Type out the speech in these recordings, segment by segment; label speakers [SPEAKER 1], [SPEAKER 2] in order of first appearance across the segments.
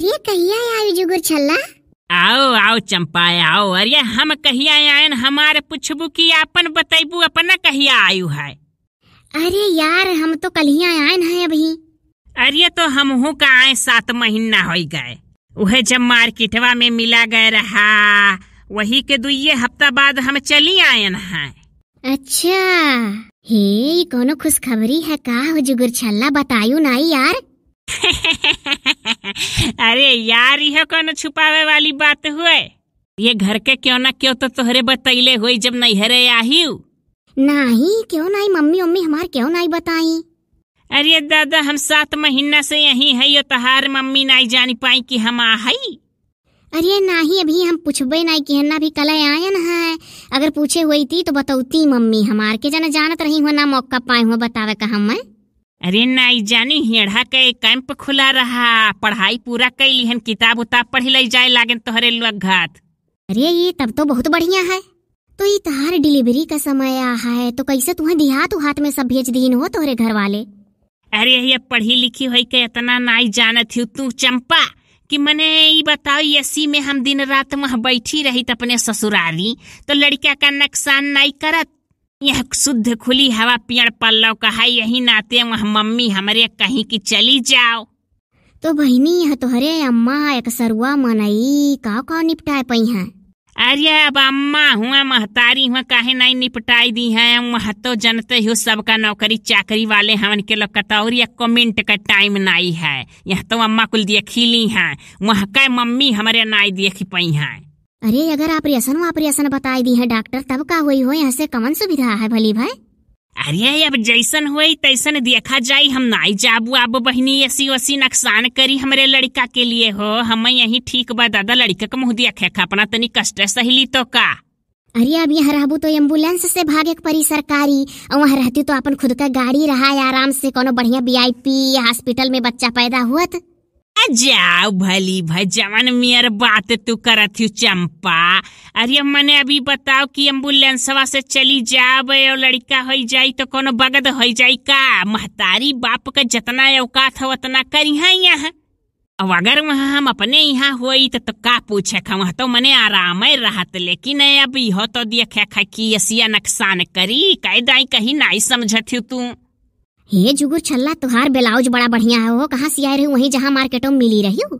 [SPEAKER 1] अरे कहिया आयु जुगुर छल्ला आओ आओ चंपा आओ अरे हम कहिया आयन हमारे पुछबू की आपन बतैबू अपना कहिया आयु है अरे यार हम तो कलिया आयन है अभी अरे तो हम हूँ का आए सात महीना हो गए वह जब मार्केटवा में मिला गए रहा वही के दुइये हफ्ता बाद हम चली आयन है
[SPEAKER 2] अच्छा हे कोनो खुशखबरी है का हो जुगुर छल्ला बतायू नाई यार
[SPEAKER 1] अरे यार यह कौन छुपावे वाली बात हुए ये घर के क्यों ना क्यों तो तोहरे बतैले हुई जब नैहरे आही
[SPEAKER 2] नहीं क्यों नहीं मम्मी उम्मी हमार क्यों
[SPEAKER 1] नहीं बताई अरे दादा हम सात महीना से यही है यो तहार मम्मी नहीं जान पाई कि हम आई
[SPEAKER 2] अरे नहीं अभी हम पूछबे नहीं कि ना भी कल आयन है अगर पूछे हुई थी तो बतौती मम्मी हमार के जना जानत रही हो ना मौका पाए हुआ बतावे का हम मैं
[SPEAKER 1] अरे नाई जानी हेढ़ा के कैंप खुला रहा पढ़ाई पूरा कैली हन किताब उताब पढ़ ले जाए लागे लागन तोहरे घात
[SPEAKER 2] अरे ये तब तो बहुत बढ़िया है तो ये तहार डिलीवरी का समय आ है तो कैसे तुम्हें तो हाथ में सब भेज दीन हो तोहरे घर वाले
[SPEAKER 1] अरे ये पढ़ी लिखी हो के इतना नाई जानत हूँ तू चंपा कि मने ये बताओ यसी में हम दिन रात वहाँ बैठी रही अपने ससुराली तो लड़का का नुकसान नहीं करत यह शुद्ध खुली हवा पेड़ पल्लव का है यही नाते वह मम्मी हमारे कहीं की चली जाओ
[SPEAKER 2] तो बहनी यह हरे अम्मा एक सरुआ मनाई का का निपटाए पई है अरे अब
[SPEAKER 1] अम्मा हुआ महतारी हुआ काहे नहीं निपटाई दी है वह तो जनते हो सबका नौकरी चाकरी वाले हमन के लोग कतौर एक मिनट का टाइम नहीं है यह तो अम्मा कुल देखी ली है वह का मम्मी हमारे नाई देखी पई है
[SPEAKER 2] अरे अगर आप रेसन ऑपरेशन बताई दी है डॉक्टर तब का हुई हो यहाँ से कमन सुविधा है भली भाई अरे अब जैसन
[SPEAKER 1] हुई तैसन देखा जाए हम नाई जाबू अब बहनी ऐसी वैसी नुकसान करी हमारे लड़का के लिए हो हम यही ठीक बा दादा लड़का का मुँह दिया खेखा अपना तनी कष्ट सहेली तो का
[SPEAKER 2] अरे अब यहाँ रहू तो एम्बुलेंस से भागे पड़ी सरकारी और वहाँ रहती तो अपन खुद का गाड़ी रहा आराम से कोनो बढ़िया वीआईपी हॉस्पिटल में बच्चा पैदा हुआ
[SPEAKER 1] जाओ भली भाई जवन मियर बात तू तो करत चंपा अरे मने अभी बताओ कि एम्बुलेंसवा से चली जाब और लड़का हो जाई तो कोनो बगद हो जाई का महतारी बाप का जतना औकात हो उतना करी है यहाँ अब अगर वहाँ हम अपने यहाँ हुई तो, तो का पूछे खा तो मने आराम रहत लेकिन अभी हो तो देखे खा की एसिया नुकसान करी कह दाई कहीं नहीं समझत तू
[SPEAKER 2] हे जुगुर छल्ला तुहार ब्लाउज बड़ा बढ़िया है वो कहाँ सिया रही वही जहाँ मार्केटों में मिली रही हूँ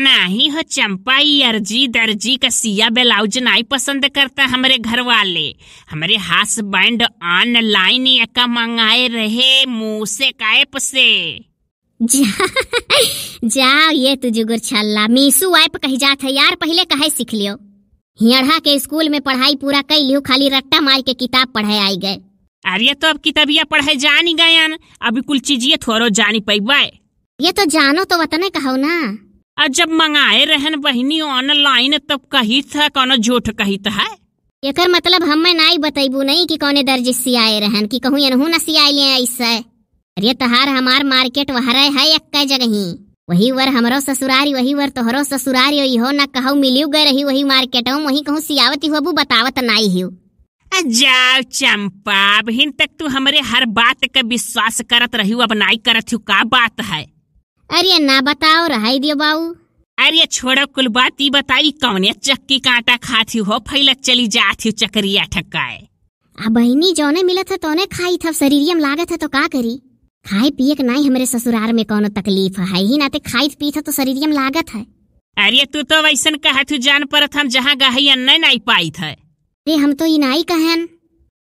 [SPEAKER 1] नहीं हो चंपा अर्जी दर्जी का सिया ब्लाउज नहीं पसंद करता हमारे घर वाले हमारे हसबैंड ऑनलाइन एक मंगाए रहे मुँह से कैप से
[SPEAKER 2] जा, जाओ ये तो जुगुर छल्ला मीसू ऐप कही जात है यार पहले कहे सीख लियो हिड़ा के स्कूल में पढ़ाई पूरा कर लियो खाली रट्टा मार के किताब पढ़े आई गए अरे तो अब किताबिया पढ़ाए जान ही गए अभी कुल चीजिए थोड़ो जानी पैबाए ये तो जानो तो वतने कहो ना
[SPEAKER 1] और जब मंगाए रहन बहनी ऑनलाइन तब कही था कौन झूठ कही था है
[SPEAKER 2] एक मतलब हम मैं नहीं बतैबू नहीं कि कौने दर्ज सियाए रहन कि कहूँ एनहू न सियाए लिया ऐसे अरे तहार हमार मार्केट वहरा है एक जगह ही वही वर हमरो ससुरारी वही वर तोहरो ससुरारी हो न कहो मिलियो गए रही वही मार्केट वही कहूँ सियावती हुआ बतावत नाई हूँ
[SPEAKER 1] जाओ चंपा अभी तक तू तो हमारे हर बात का विश्वास करत रही अब नहीं करत हूँ का बात है
[SPEAKER 2] अरे ना बताओ रहा दियो
[SPEAKER 1] बाबू अरे छोड़ो कुल बात ही बताई है चक्की कांटा खाती हो फैल चली जाती हूँ चक्रिया ठकाए
[SPEAKER 2] अब बहनी जौने मिलत है ने खाई था शरीरियम लागत है तो का करी खाए पिए के नहीं हमारे ससुराल में कौन तकलीफ है ही ते खाई पी था तो शरीरियम लागत है
[SPEAKER 1] अरे तू तो वैसन कहत जान पर हम जहाँ गहैया नहीं पाई थे
[SPEAKER 2] रे हम तो इनाई का हैं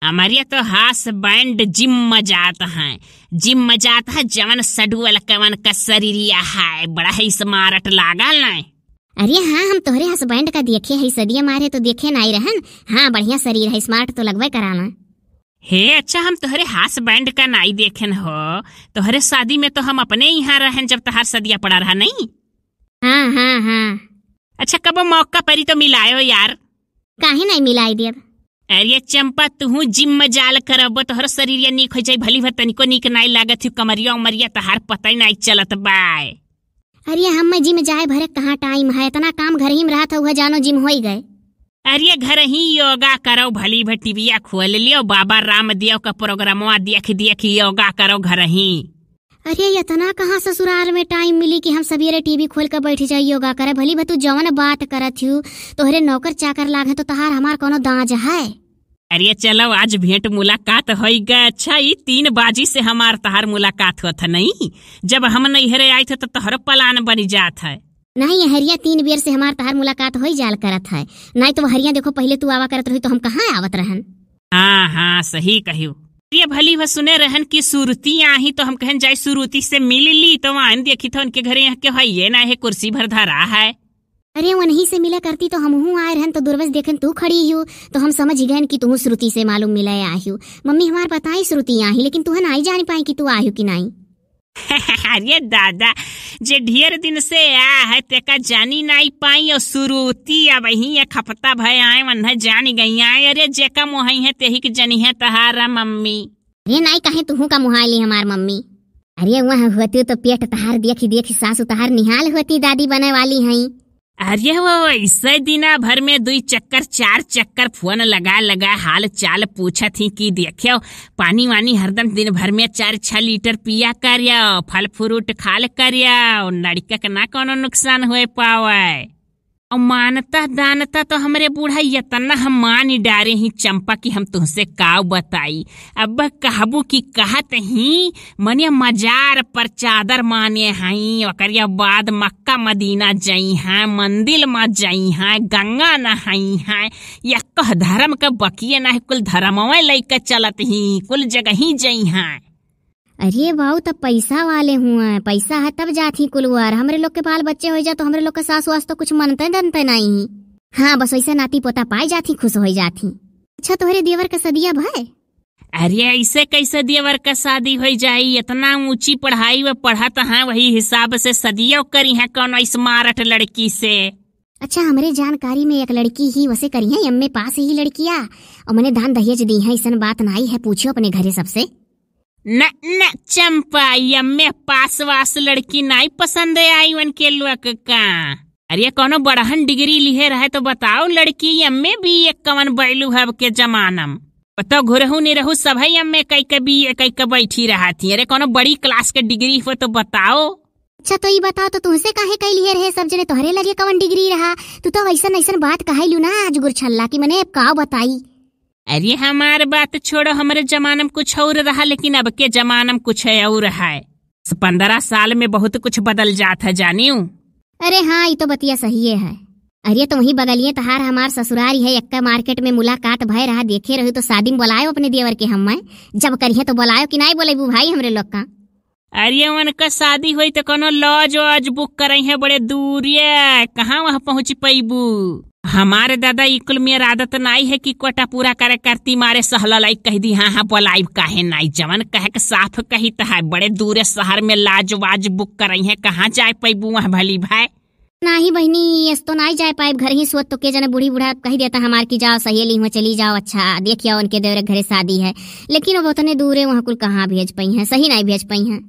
[SPEAKER 1] अमरिया तो हास बैंड जिम मजात है जिम मजात है जवन सडुअल कवन का शरीर है बड़ा ही स्मार्ट लागल न
[SPEAKER 2] अरे हाँ हम तोहरे बैंड का देखे है सदिया मारे तो देखे ना ही रहन हाँ बढ़िया शरीर है स्मार्ट तो लगवा कराना
[SPEAKER 1] हे अच्छा हम तोहरे बैंड का नाई देखन हो तोहरे शादी में तो हम अपने यहाँ रहन जब तहार सदिया पड़ा रहा नहीं हाँ हाँ हाँ अच्छा कब मौका परी तो मिलायो यार काहे नहीं मिला देब अरे चंपा तुह जिम में जाल करब तोहर शरीर निक हो जाए भली भर तनिको निक नहीं लागत कमरिया उमरिया तहार पता ही नहीं चलत बाय
[SPEAKER 2] अरे हम जिम जाए भरे कहाँ टाइम है इतना काम घर ही में रहा था जानो जिम हो गए
[SPEAKER 1] अरे घर ही योगा करो भली भर टीवी खोल लियो बाबा रामदेव का प्रोग्रामवा देख देख योगा करो घर ही
[SPEAKER 2] अरे इतना कहाँ ससुराल में टाइम मिली कि हम अरे टीवी खोल कर बैठ जाई योगा करे भली भा तू जवन बात करत हूँ तोहरे नौकर चाकर लागे तो तहार हमार कोनो दाज है
[SPEAKER 1] अरे चलो आज भेंट मुलाकात हो गए अच्छा ये तीन बाजी से हमार तहार मुलाकात था नहीं जब हम नैहरे आए थे तो तोहर पलान बनी जात है
[SPEAKER 2] नहीं हरिया तीन बेर से हमार तहार मुलाकात हो जाल करत है नहीं तो हरिया देखो पहले तू आवा करत रही तो हम कहाँ आवत रहन हाँ हाँ सही कहू
[SPEAKER 1] ये भली वह सुने रहन की सुरती आही तो हम कहन जाए सुरती से मिल ली तो आन देखी था तो उनके घर यहाँ के ये ना है कुर्सी भर धरा है
[SPEAKER 2] अरे वो नहीं से मिला करती तो हम हूँ आए रहन तो दुर्वस देखन तू खड़ी हूँ तो हम समझ गए कि तुम श्रुति से मालूम मिला आयु मम्मी हमारे बताई श्रुति आही लेकिन तुहन आई जान पाए कि तू आयु कि नहीं
[SPEAKER 1] अरे दादा जे ढेर दिन से आ है तेका जानी नहीं पाई और सुरुती अब ही खपता भय आए मन जानी गई आए अरे जेका मुहाई है तेही की जनी है तहारा मम्मी
[SPEAKER 2] अरे नहीं कहे तू का मुहाली हमार मम्मी अरे वहाँ होती तो पेट तहार देखी देखी सासू तहार निहाल होती दादी बने वाली हई अरे
[SPEAKER 1] वो ऐसे दिना भर में दुई चक्कर चार चक्कर फोन लगा लगा हाल चाल पूछा थी कि देखियो पानी वानी हरदम दिन भर में चार छह लीटर पिया करियो फल फ्रूट खाल करियो लड़का के ना कोनो नुकसान हो पावे और मानता दानता तो हमरे बूढ़ा यतना हम मान डारे ही चंपा की हम तुमसे काव बताई अब कहबू की कहत ही मने मजार पर चादर माने हई और बाद मक्का मदीना जई हैं मंदिर म जई हैं गंगा नहाई हैं यह धर्म का बकिए ना है कुल धर्मवा लेकर चलत ही कुल जगह ही जई हैं
[SPEAKER 2] अरे बाऊ तब पैसा वाले हुए पैसा है तब जाती कुलवार हमरे लोग के बाल बच्चे हो जाए तो हमरे लोग का सास वास तो कुछ मनते दनते नहीं हाँ बस वैसे नाती पोता पाई जाती खुश हो जाती अच्छा तोहरे देवर का सदिया भाई
[SPEAKER 1] अरे ऐसे कैसे देवर का शादी हो जाई इतना ऊंची पढ़ाई में पढ़त हाँ वही हिसाब से सदियों करी है कौन स्मार्ट लड़की से
[SPEAKER 2] अच्छा हमारे जानकारी में एक लड़की ही वैसे करी है एम पास ही लड़किया और मैंने धान दहेज दी है ऐसा बात ना आई है पूछो अपने घरे सबसे न
[SPEAKER 1] न चंपा यम्मे पास वास लड़की नहीं पसंद है आई वन के लोग का अरे कोनो बड़हन डिग्री लिहे रहे तो बताओ लड़की यम्मे भी एक कवन बैलू हब के जमानम बताओ घुरहू नहीं रहू सब यम्मे कई कभी कई कब बैठी रहा थी अरे कोनो बड़ी क्लास के डिग्री हो तो बताओ
[SPEAKER 2] अच्छा तो ये बताओ तो तुमसे काहे कई लिए रहे सब जने तोहरे लगे कवन डिग्री रहा तू तो ऐसा ऐसा बात कहा लू ना आज गुरछल्ला की मैंने कहा बताई
[SPEAKER 1] अरे हमारे बात छोड़ो हमारे जमाना में कुछ और रहा लेकिन अब के जमाना में कुछ है और है पंद्रह साल में बहुत कुछ बदल जाता है हूँ
[SPEAKER 2] अरे हाँ ये तो बतिया सही है अरे तो वही बगलिए तहार हमार ससुराल है एक मार्केट में मुलाकात भय रहा देखे रहे तो शादी में बोलायो अपने देवर के हम जब करिए तो बोलायो कि नहीं बोलेबू भाई हमारे लोग का
[SPEAKER 1] अरे उनका शादी हुई तो कोनो लॉज वॉज बुक करे है बड़े दूर ये कहाँ वहाँ पहुँच पैबू हमारे दादा इकुल में आदत तो नाई है कि कोटा पूरा करे करती मारे सहलल कह दी हाँ हाँ बोलाइब काहे नाई जवन कह के साफ कही तो है बड़े दूर शहर में लाज वाज बुक रही है कहाँ जाए पैबू वहाँ भली भाई
[SPEAKER 2] नहीं बहनी तो नहीं जाए पाए घर ही सोच तो के जने बूढ़ी बूढ़ा कही देता हमार की जाओ सहेली हुआ चली जाओ अच्छा देखियो उनके देवरे घरे शादी है लेकिन वो बहुतने दूर है वहाँ कुल कहाँ भेज पाई है सही नहीं भेज पाई है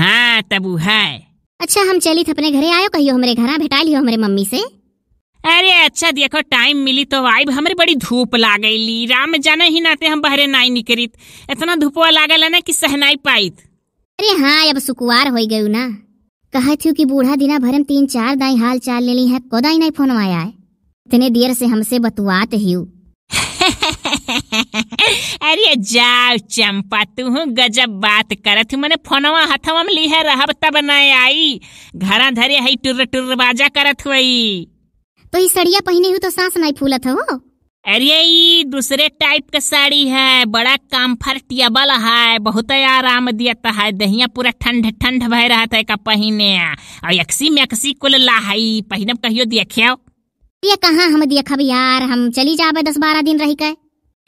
[SPEAKER 1] हाँ तबू है
[SPEAKER 2] अच्छा हम चली थे अपने घरे आयो कहियो हमारे घर भेटा लियो हमारे मम्मी से
[SPEAKER 1] अरे अच्छा देखो टाइम मिली तो आई हमरे बड़ी धूप लाग ली राम जाने ही नाते हम बहरे नाई निकरित इतना धूपवा लागल ना कि सहनाई पाई
[SPEAKER 2] अरे हाँ अब सुकुवार हो गयु ना कहत थी कि बूढ़ा दिना भरम तीन चार दाई हाल चाल ले ली है कोदाई नहीं फोन आया है इतने देर से हमसे बतुआत ही
[SPEAKER 1] अरे जाओ चंपा तू गजब बात करत मैंने फोनवा हथवा में ली है रहब तब न आई घर धरे है टुर्र टुर्र बाजा करत हुई तो ये सड़िया पहने हूँ तो सांस नहीं फूलत हो अरे ये दूसरे टाइप का साड़ी है बड़ा कम्फर्टेबल है बहुत आराम देता है दहिया पूरा ठंड ठंड भय रहा था का पहने और यक्सी मैक्सी कुल लाही पहने कहियो देखियो
[SPEAKER 2] ये कहाँ हम देखब यार हम चली जाबे दस बारह दिन रही के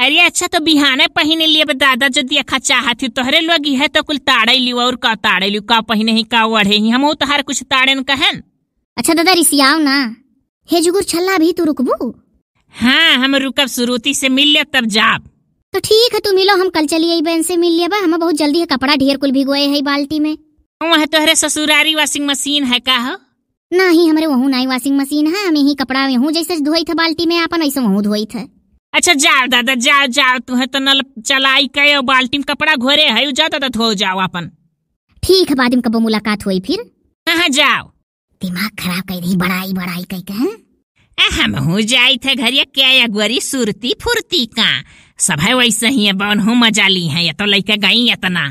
[SPEAKER 1] अरे अच्छा तो बिहान पहने लिए दादा जो देखा चाहती तोहरे लोग है तो कुल ताड़े लियो और का ताड़े लियो का पहने ही का ओढ़े ही हम तो हर कुछ ताड़े न कहन
[SPEAKER 2] अच्छा दादा रिसियाओ ना हे जुगुर छल्ला भी तू रुकबू हाँ हम रुकब सुरुती
[SPEAKER 1] से मिल ले तब जाब
[SPEAKER 2] तो ठीक है तू मिलो हम कल चलिए बहन से मिल लिया हम बहुत जल्दी है कपड़ा ढेर कुल भिगोए है बाल्टी में वह वहाँ तोहरे
[SPEAKER 1] ससुरारी वॉशिंग मशीन है का हो
[SPEAKER 2] ना ही हमारे वहू नहीं वॉशिंग मशीन है हम ही कपड़ा वहू जैसे धोई था बाल्टी में अपन ऐसे वहू धोई था
[SPEAKER 1] अच्छा जाओ दादा जाओ जाओ तुहे तो नल चलाई के बाल्टी में कपड़ा घोरे है जाओ दादा धो जाओ अपन
[SPEAKER 2] ठीक है बाद में कब मुलाकात हुई फिर हाँ, हाँ जाओ दिमाग खराब कर दी बड़ाई बड़ाई कह के हैं हम हो जाए थे घरिया क्या अगुरी सुरती
[SPEAKER 1] फुरती का सब है वैसे ही बन हूँ मजा ली है ये तो लेके गई इतना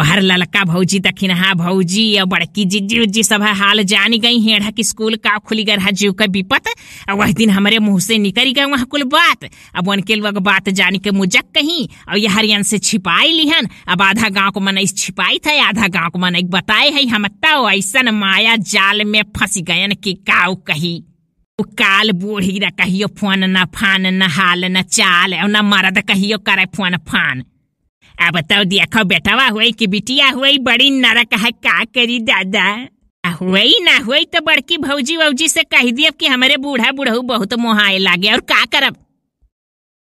[SPEAKER 1] और ललका भौजी हा भौजी और बड़की जिज्जी उज्जी सब हाल जानी गई हेड़ा के स्कूल का खुली गर जीव का विपत और वह दिन हमारे मुंह से निकल गए वहाँ कुल बात अब उनके लोग बात जानी के मुजक कहीं और यह हरियन से छिपाई लिहन अब आधा गाँव को मन छिपाई था आधा गांव को मन बताए है हम ऐसा माया जाल में फंस गये की काउ कही काल बूढ़ी रहा कहियो फोन न फान न हाल न चाल और न मरद कहियो करे फोन फान आ बताओ तो देखो बेटावा हुई कि बिटिया हुई बड़ी नरक है का करी दादा हुई ना हुई तो बड़की
[SPEAKER 2] भौजी वौजी से कह दिया कि हमारे बूढ़ा बूढ़ा बहुत मोहाए लागे और का करब